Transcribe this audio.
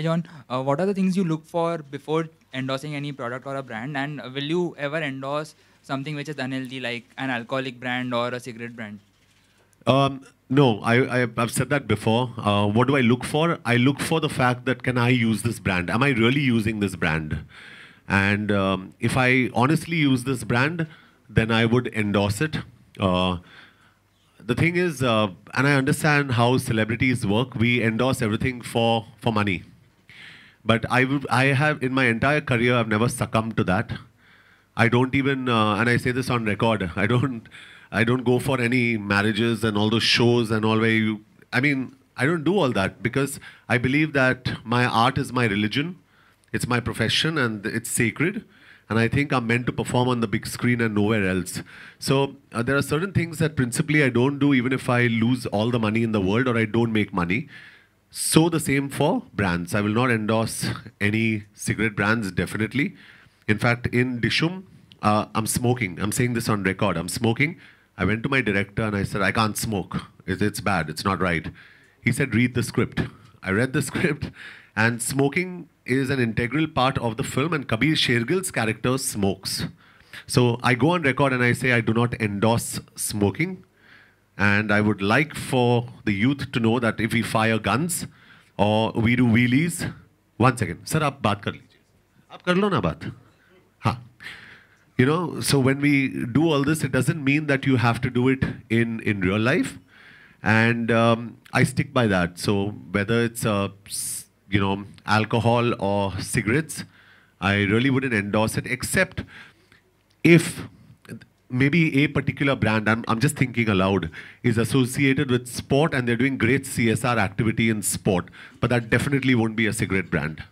Hi, John. Uh, what are the things you look for before endorsing any product or a brand? And will you ever endorse something which is unhealthy, like an alcoholic brand or a cigarette brand? Um, no, I, I, have said that before. Uh, what do I look for? I look for the fact that can I use this brand? Am I really using this brand? And um, if I honestly use this brand, then I would endorse it. Uh, the thing is, uh, and I understand how celebrities work, we endorse everything for, for money. But I, I have, in my entire career, I've never succumbed to that. I don't even, uh, and I say this on record, I don't, I don't go for any marriages and all those shows and all where you, I mean, I don't do all that because I believe that my art is my religion, it's my profession, and it's sacred. And I think I'm meant to perform on the big screen and nowhere else. So uh, there are certain things that principally I don't do, even if I lose all the money in the world or I don't make money. So the same for brands. I will not endorse any cigarette brands, definitely. In fact, in Dishum, uh, I'm smoking. I'm saying this on record. I'm smoking. I went to my director and I said, I can't smoke. It's, it's bad. It's not right. He said, read the script. I read the script and smoking is an integral part of the film and Kabir Shergill's character smokes. So I go on record and I say I do not endorse smoking. And I would like for the youth to know that if we fire guns or we do wheelies, one second, sir, आप बात कर लीजिए आप कर you know so when we do all this it doesn't mean that you have to do it in in real life and um, i stick by that so whether it's uh, you know alcohol or cigarettes i really wouldn't endorse it except if maybe a particular brand, I'm, I'm just thinking aloud, is associated with sport and they're doing great CSR activity in sport, but that definitely won't be a cigarette brand.